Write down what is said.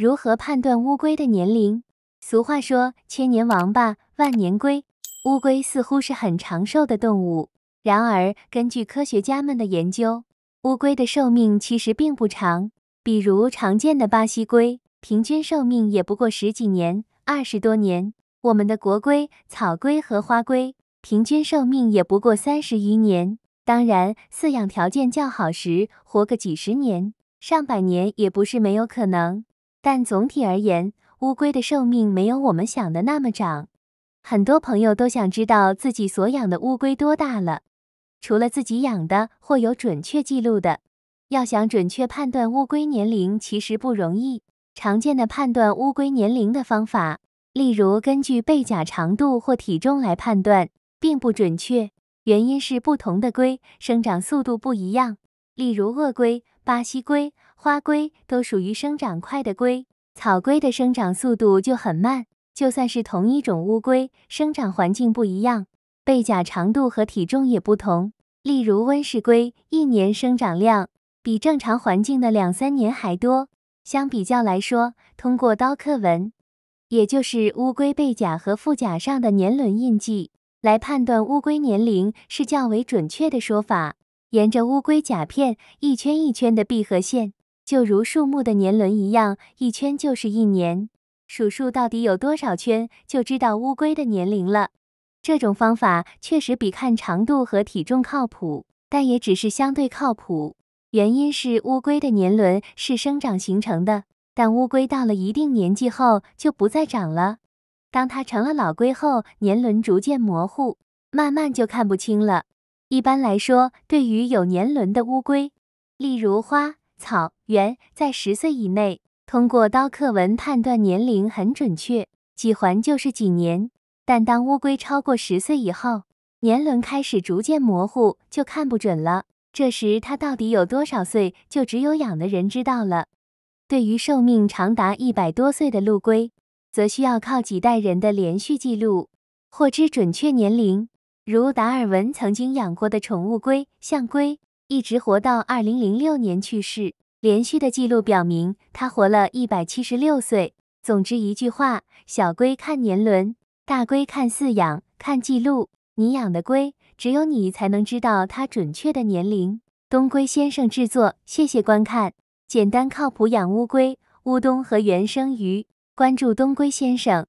如何判断乌龟的年龄？俗话说“千年王八，万年龟”，乌龟似乎是很长寿的动物。然而，根据科学家们的研究，乌龟的寿命其实并不长。比如常见的巴西龟，平均寿命也不过十几年、二十多年。我们的国龟草龟和花龟，平均寿命也不过三十余年。当然，饲养条件较好时，活个几十年、上百年也不是没有可能。但总体而言，乌龟的寿命没有我们想的那么长。很多朋友都想知道自己所养的乌龟多大了。除了自己养的或有准确记录的，要想准确判断乌龟年龄其实不容易。常见的判断乌龟年龄的方法，例如根据背甲长度或体重来判断，并不准确。原因是不同的龟生长速度不一样。例如鳄龟、巴西龟、花龟都属于生长快的龟，草龟的生长速度就很慢。就算是同一种乌龟，生长环境不一样，背甲长度和体重也不同。例如温室龟，一年生长量比正常环境的两三年还多。相比较来说，通过刀刻纹，也就是乌龟背甲和腹甲上的年轮印记，来判断乌龟年龄是较为准确的说法。沿着乌龟甲片一圈一圈的闭合线，就如树木的年轮一样，一圈就是一年。数数到底有多少圈，就知道乌龟的年龄了。这种方法确实比看长度和体重靠谱，但也只是相对靠谱。原因是乌龟的年轮是生长形成的，但乌龟到了一定年纪后就不再长了。当它成了老龟后，年轮逐渐模糊，慢慢就看不清了。一般来说，对于有年轮的乌龟，例如花草原，在十岁以内，通过刀刻纹判断年龄很准确，几环就是几年。但当乌龟超过十岁以后，年轮开始逐渐模糊，就看不准了。这时它到底有多少岁，就只有养的人知道了。对于寿命长达一百多岁的陆龟，则需要靠几代人的连续记录，获知准确年龄。如达尔文曾经养过的宠物龟，象龟一直活到二零零六年去世。连续的记录表明，它活了一百七十六岁。总之一句话，小龟看年轮，大龟看饲养，看记录。你养的龟，只有你才能知道它准确的年龄。东龟先生制作，谢谢观看。简单靠谱养乌龟，乌冬和原生鱼，关注东龟先生。